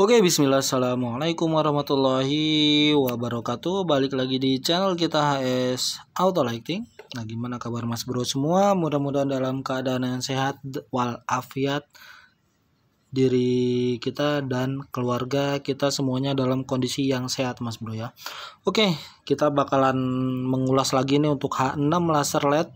Oke bismillah assalamualaikum warahmatullahi wabarakatuh Balik lagi di channel kita HS Auto Lighting Nah gimana kabar mas bro semua Mudah-mudahan dalam keadaan yang sehat walafiat Diri kita dan keluarga kita semuanya dalam kondisi yang sehat mas bro ya Oke kita bakalan mengulas lagi nih untuk H6 laser LED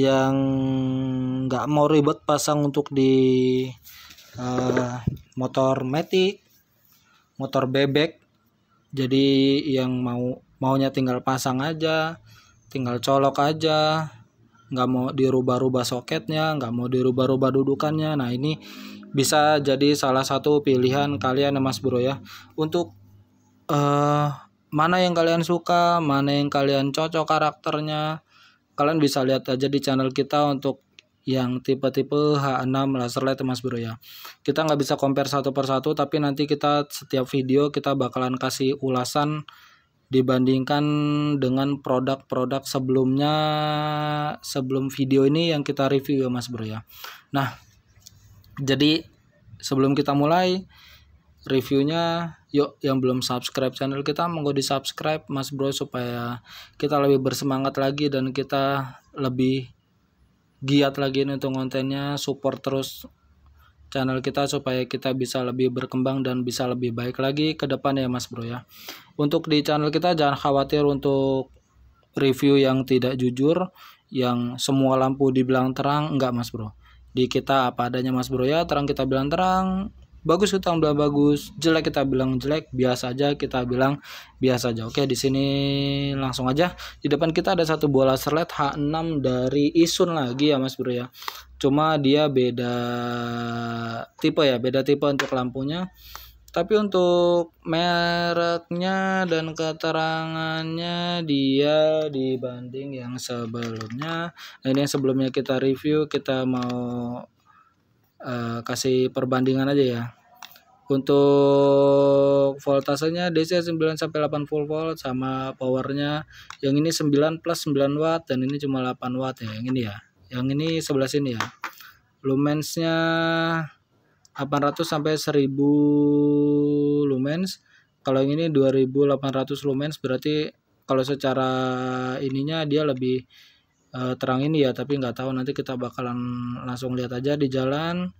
Yang gak mau ribet pasang untuk di uh, motor matic, motor bebek. Jadi yang mau maunya tinggal pasang aja, tinggal colok aja, nggak mau dirubah-rubah soketnya, nggak mau dirubah-rubah dudukannya. Nah ini bisa jadi salah satu pilihan kalian ya mas bro ya untuk uh, mana yang kalian suka mana yang kalian cocok karakternya kalian bisa lihat aja di channel kita untuk yang tipe-tipe H6 laser light ya, mas bro ya kita nggak bisa compare satu persatu tapi nanti kita setiap video kita bakalan kasih ulasan dibandingkan dengan produk-produk sebelumnya sebelum video ini yang kita review ya mas bro ya nah jadi sebelum kita mulai reviewnya yuk yang belum subscribe channel kita monggo di subscribe mas bro supaya kita lebih bersemangat lagi dan kita lebih giat lagi nih untuk kontennya support terus channel kita supaya kita bisa lebih berkembang dan bisa lebih baik lagi ke depan ya mas bro ya untuk di channel kita jangan khawatir untuk review yang tidak jujur yang semua lampu dibilang terang enggak mas bro di kita apa adanya mas bro ya terang kita bilang terang bagus kita bilang bagus jelek kita bilang jelek biasa aja kita bilang biasa aja oke di sini langsung aja di depan kita ada satu bola serlet H6 dari Isun lagi ya Mas Bro ya cuma dia beda tipe ya beda tipe untuk lampunya tapi untuk mereknya dan keterangannya dia dibanding yang sebelumnya nah, ini yang sebelumnya kita review kita mau uh, kasih perbandingan aja ya untuk voltasenya DC 9 sampai 8 full volt sama powernya yang ini 9 plus 9 watt dan ini cuma 8 watt ya yang ini ya yang ini sebelah sini ya lumensnya 800 sampai 1000 lumens kalau yang ini 2800 lumens berarti kalau secara ininya dia lebih Eh, terang ini ya tapi nggak tahu nanti kita bakalan langsung lihat aja di jalan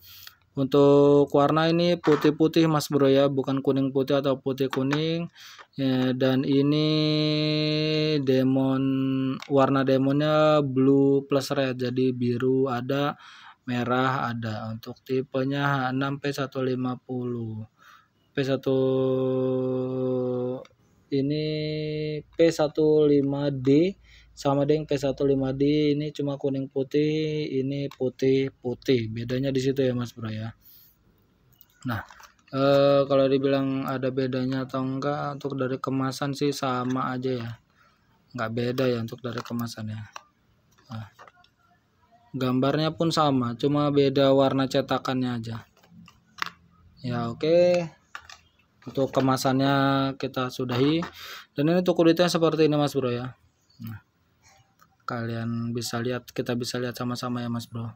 untuk warna ini putih-putih mas bro ya bukan kuning putih atau putih kuning ya, dan ini demon warna demonnya blue plus red jadi biru ada merah ada untuk tipenya H6P150 P1 ini P15D sama deng P15D ini cuma kuning putih ini putih putih bedanya di situ ya Mas Bro ya nah e, kalau dibilang ada bedanya atau enggak untuk dari kemasan sih sama aja ya enggak beda ya untuk dari kemasannya nah, gambarnya pun sama cuma beda warna cetakannya aja ya oke okay. untuk kemasannya kita sudahi dan ini untuk kulitnya seperti ini mas bro ya nah kalian bisa lihat kita bisa lihat sama-sama ya mas bro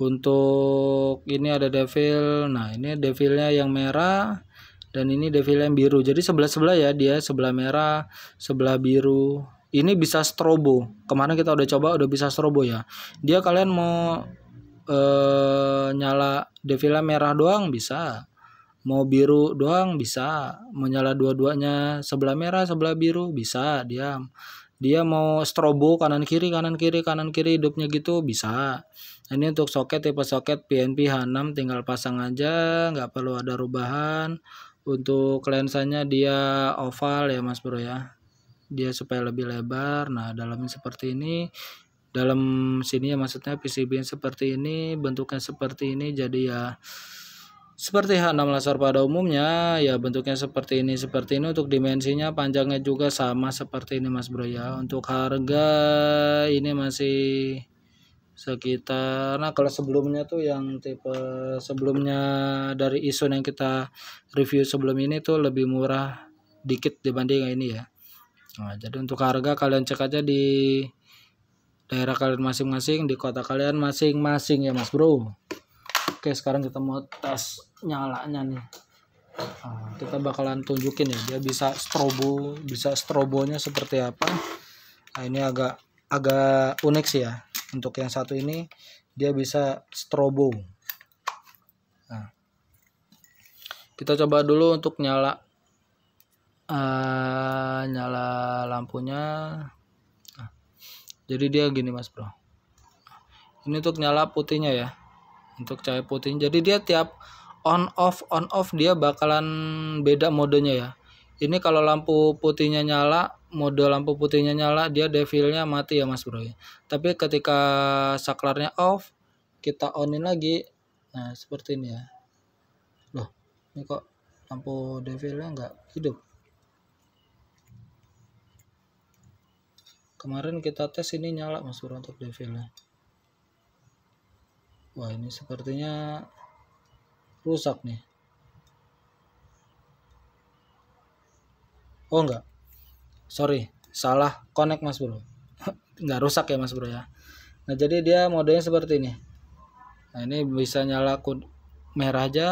untuk ini ada devil nah ini devilnya yang merah dan ini devil yang biru jadi sebelah sebelah ya dia sebelah merah sebelah biru ini bisa strobo kemarin kita udah coba udah bisa strobo ya dia kalian mau eh, nyala devilnya merah doang bisa mau biru doang bisa menyala dua-duanya sebelah merah sebelah biru bisa diam dia mau strobo kanan kiri kanan kiri kanan kiri hidupnya gitu bisa nah, ini untuk soket tipe soket PNP H6 tinggal pasang aja nggak perlu ada rubahan untuk lensanya dia oval ya mas bro ya dia supaya lebih lebar nah dalamnya seperti ini dalam sini ya maksudnya PCB seperti ini bentuknya seperti ini jadi ya seperti H6 laser pada umumnya, ya bentuknya seperti ini, seperti ini untuk dimensinya panjangnya juga sama seperti ini Mas Bro ya. Untuk harga ini masih sekitar nah kalau sebelumnya tuh yang tipe sebelumnya dari Isun yang kita review sebelum ini tuh lebih murah dikit dibanding ini ya. Nah, jadi untuk harga kalian cek aja di daerah kalian masing-masing, di kota kalian masing-masing ya Mas Bro. Oke, sekarang kita mau tes nyalanya nih nah, kita bakalan tunjukin ya dia bisa strobo bisa strobonya seperti apa nah, ini agak agak unik sih ya untuk yang satu ini dia bisa strobo nah, kita coba dulu untuk nyala uh, nyala lampunya nah, jadi dia gini mas bro ini untuk nyala putihnya ya untuk cahaya putih jadi dia tiap on off on off dia bakalan beda modenya ya ini kalau lampu putihnya nyala mode lampu putihnya nyala dia devilnya mati ya mas bro ya. tapi ketika saklarnya off kita onin lagi nah seperti ini ya loh ini kok lampu devilnya nggak hidup kemarin kita tes ini nyala mas bro untuk devilnya wah ini sepertinya rusak nih oh enggak sorry salah connect mas bro nggak rusak ya mas bro ya nah jadi dia modenya seperti ini nah ini bisa nyala kun merah aja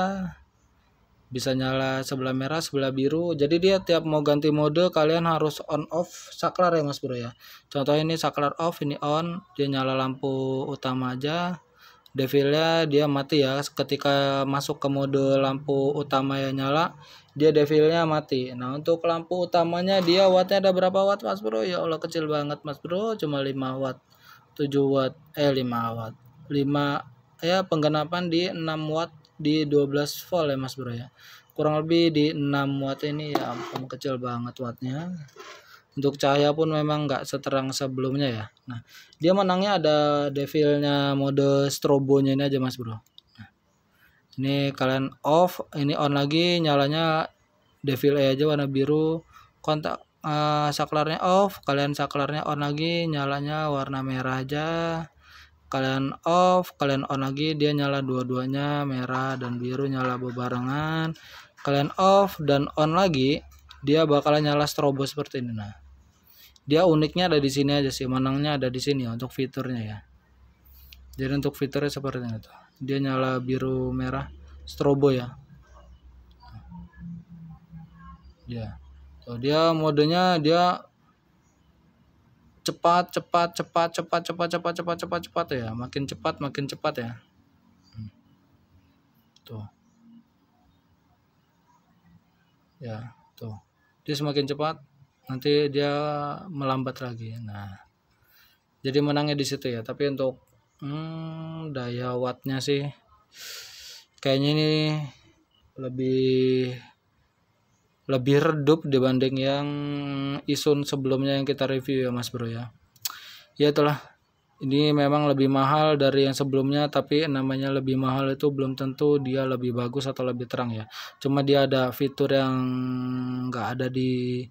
bisa nyala sebelah merah sebelah biru jadi dia tiap mau ganti mode kalian harus on off saklar ya mas bro ya contoh ini saklar off ini on dia nyala lampu utama aja Devilnya dia mati ya ketika masuk ke mode lampu utama yang nyala dia devilnya mati. Nah untuk lampu utamanya dia wattnya ada berapa watt mas bro? Ya Allah kecil banget mas bro cuma 5 watt 7 watt eh 5 watt 5 ya penggenapan di 6 watt di 12 volt ya mas bro ya kurang lebih di 6 watt ini ya ampun kecil banget wattnya untuk cahaya pun memang nggak seterang sebelumnya ya. Nah, dia menangnya ada devilnya mode strobo nya ini aja mas bro. Nah, ini kalian off, ini on lagi, nyalanya devil a aja warna biru. Kontak uh, saklarnya off, kalian saklarnya on lagi, nyalanya warna merah aja. Kalian off, kalian on lagi, dia nyala dua-duanya merah dan biru nyala bebarengan. Kalian off dan on lagi, dia bakalan nyala strobo seperti ini nah dia uniknya ada di sini aja sih menangnya ada di sini ya, untuk fiturnya ya jadi untuk fiturnya seperti itu dia nyala biru merah strobo ya ya so, dia modenya dia cepat cepat cepat cepat cepat cepat cepat cepat cepat ya makin cepat makin cepat ya hmm. tuh ya tuh dia semakin cepat nanti dia melambat lagi nah jadi menangnya di situ ya tapi untuk hmm, daya wattnya sih kayaknya ini lebih lebih redup dibanding yang isun sebelumnya yang kita review ya mas bro ya ya itulah ini memang lebih mahal dari yang sebelumnya tapi namanya lebih mahal itu belum tentu dia lebih bagus atau lebih terang ya cuma dia ada fitur yang nggak ada di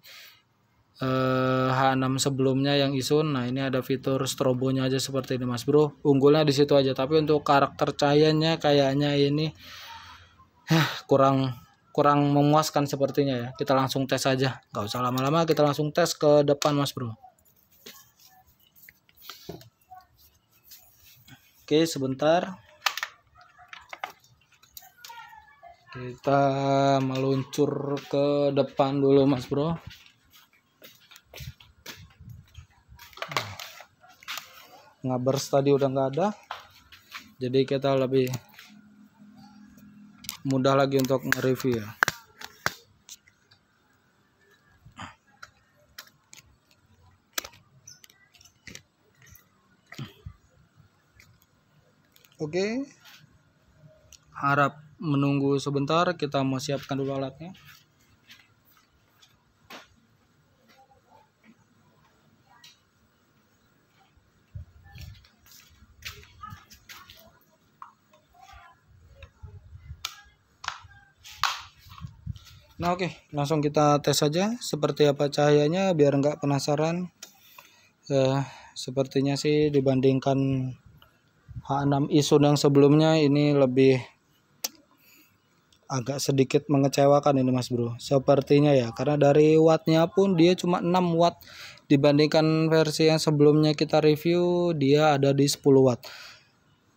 eh, H6 sebelumnya yang Isun. Nah, ini ada fitur strobo nya aja seperti ini Mas Bro. Unggulnya di situ aja, tapi untuk karakter cahayanya kayaknya ini eh, kurang kurang memuaskan sepertinya ya. Kita langsung tes aja. nggak usah lama-lama, kita langsung tes ke depan Mas Bro. Oke, sebentar. Kita meluncur ke depan dulu Mas Bro. ngabers tadi udah nggak ada jadi kita lebih mudah lagi untuk nge-review ya. oke harap menunggu sebentar kita mau siapkan dulu alatnya Nah oke, okay. langsung kita tes saja seperti apa cahayanya biar nggak penasaran. Eh, sepertinya sih dibandingkan H6 Isun yang sebelumnya ini lebih agak sedikit mengecewakan ini mas bro. Sepertinya ya, karena dari wattnya pun dia cuma 6 watt dibandingkan versi yang sebelumnya kita review dia ada di 10 watt.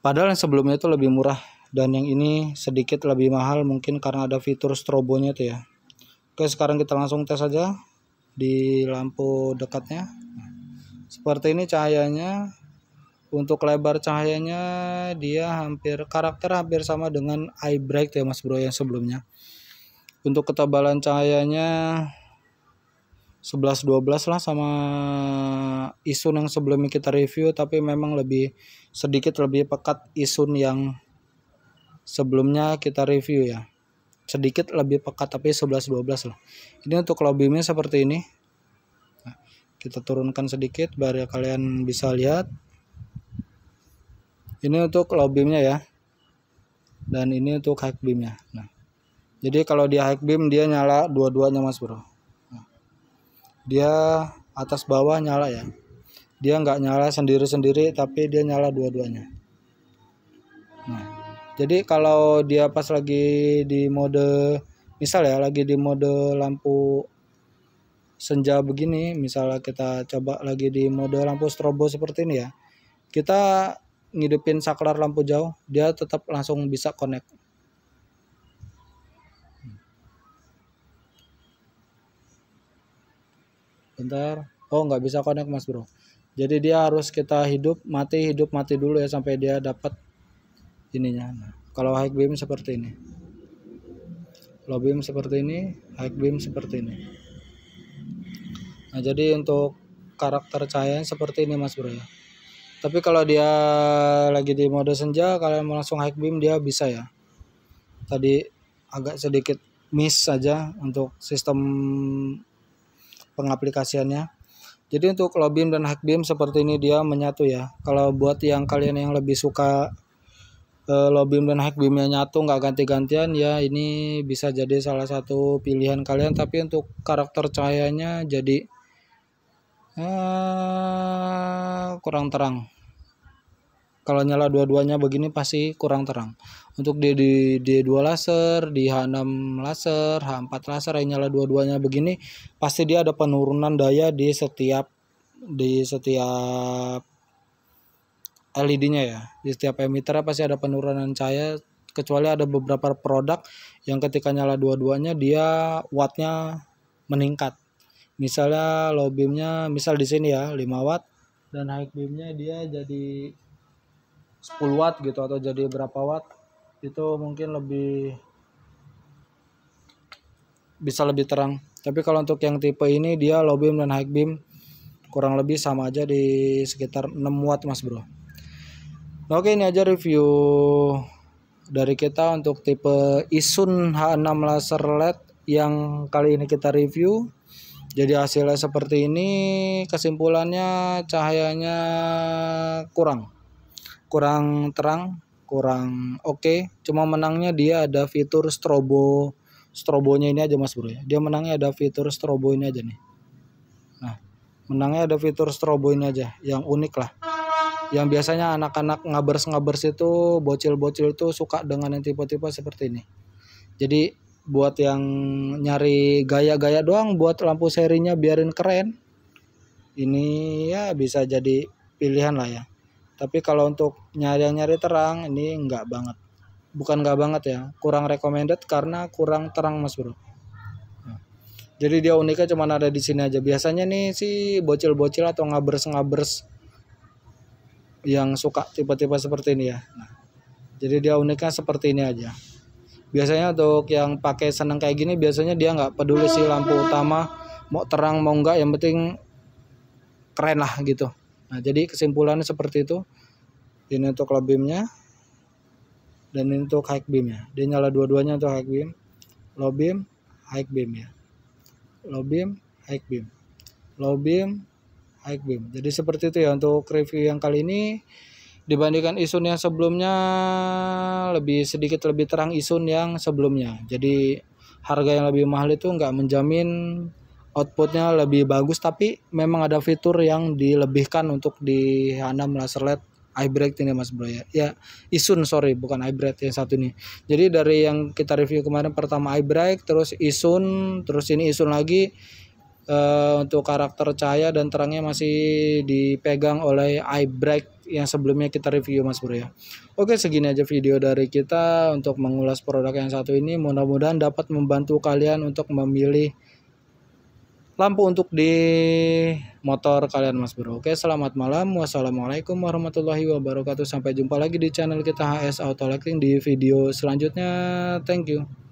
Padahal yang sebelumnya itu lebih murah dan yang ini sedikit lebih mahal mungkin karena ada fitur strobonya tuh ya Oke sekarang kita langsung tes saja di lampu dekatnya seperti ini cahayanya untuk lebar cahayanya dia hampir karakter hampir sama dengan eye bright ya mas bro yang sebelumnya untuk ketebalan cahayanya 11-12 lah sama isun yang sebelumnya kita review tapi memang lebih sedikit lebih pekat isun yang sebelumnya kita review ya sedikit lebih pekat tapi 11-12 lah ini untuk lobbynya seperti ini nah, kita turunkan sedikit biar kalian bisa lihat ini untuk low ya dan ini untuk high beamnya nah jadi kalau dia high beam dia nyala dua-duanya mas bro nah, dia atas bawah nyala ya dia nggak nyala sendiri-sendiri tapi dia nyala dua-duanya nah jadi kalau dia pas lagi di mode misal ya lagi di mode lampu senja begini misalnya kita coba lagi di mode lampu strobo seperti ini ya kita ngidupin saklar lampu jauh dia tetap langsung bisa connect bentar oh nggak bisa connect mas bro jadi dia harus kita hidup mati hidup mati dulu ya sampai dia dapat ininya nah, kalau high beam seperti ini low beam seperti ini high beam seperti ini nah jadi untuk karakter cahaya seperti ini mas bro ya tapi kalau dia lagi di mode senja kalian mau langsung high beam dia bisa ya tadi agak sedikit miss saja untuk sistem pengaplikasiannya jadi untuk low beam dan high beam seperti ini dia menyatu ya kalau buat yang kalian yang lebih suka Eh, low beam dan high beamnya nyatu nggak ganti-gantian ya ini bisa jadi salah satu pilihan kalian tapi untuk karakter cahayanya jadi eh, kurang terang kalau nyala dua-duanya begini pasti kurang terang untuk di, di D2 laser, di H6 laser, H4 laser yang nyala dua-duanya begini pasti dia ada penurunan daya di setiap di setiap LED-nya ya. Di setiap emitter pasti ada penurunan cahaya kecuali ada beberapa produk yang ketika nyala dua-duanya dia wattnya meningkat. Misalnya low beam-nya misal di sini ya 5 watt dan high beam-nya dia jadi 10 watt gitu atau jadi berapa watt itu mungkin lebih bisa lebih terang. Tapi kalau untuk yang tipe ini dia low beam dan high beam kurang lebih sama aja di sekitar 6 watt mas bro. Oke ini aja review dari kita untuk tipe Isun H6 laser LED yang kali ini kita review. Jadi hasilnya seperti ini, kesimpulannya cahayanya kurang. Kurang terang, kurang oke. Okay. Cuma menangnya dia ada fitur strobo strobonya ini aja Mas Bro ya. Dia menangnya ada fitur strobo ini aja nih. Nah, menangnya ada fitur strobo ini aja yang unik lah yang biasanya anak-anak ngabers-ngabers itu bocil-bocil itu suka dengan yang tipe-tipe seperti ini. Jadi buat yang nyari gaya-gaya doang buat lampu serinya biarin keren. Ini ya bisa jadi pilihan lah ya. Tapi kalau untuk nyari-nyari terang ini enggak banget. Bukan enggak banget ya, kurang recommended karena kurang terang Mas Bro. Ya. Jadi dia uniknya cuma ada di sini aja. Biasanya nih si bocil-bocil atau ngabers-ngabers yang suka tipe-tipe seperti ini ya nah, jadi dia uniknya seperti ini aja biasanya untuk yang pakai senang kayak gini biasanya dia nggak peduli sih lampu utama mau terang mau nggak yang penting keren lah gitu nah jadi kesimpulannya seperti itu ini untuk low beamnya dan ini untuk high beam ya dia nyala dua-duanya untuk high beam low beam high beam ya low beam high beam low beam High Beam. Jadi seperti itu ya untuk review yang kali ini dibandingkan isun yang sebelumnya lebih sedikit lebih terang isun yang sebelumnya. Jadi harga yang lebih mahal itu nggak menjamin outputnya lebih bagus tapi memang ada fitur yang dilebihkan untuk di Hanam laser LED hybrid ini mas bro ya ya isun sorry bukan hybrid yang satu ini jadi dari yang kita review kemarin pertama hybrid terus isun terus ini isun lagi Uh, untuk karakter cahaya dan terangnya masih dipegang oleh Eye break yang sebelumnya kita review mas bro ya Oke segini aja video dari kita untuk mengulas produk yang satu ini mudah-mudahan dapat membantu kalian untuk memilih lampu untuk di motor kalian mas bro Oke selamat malam wassalamualaikum warahmatullahi wabarakatuh sampai jumpa lagi di channel kita HS Auto Lighting di video selanjutnya thank you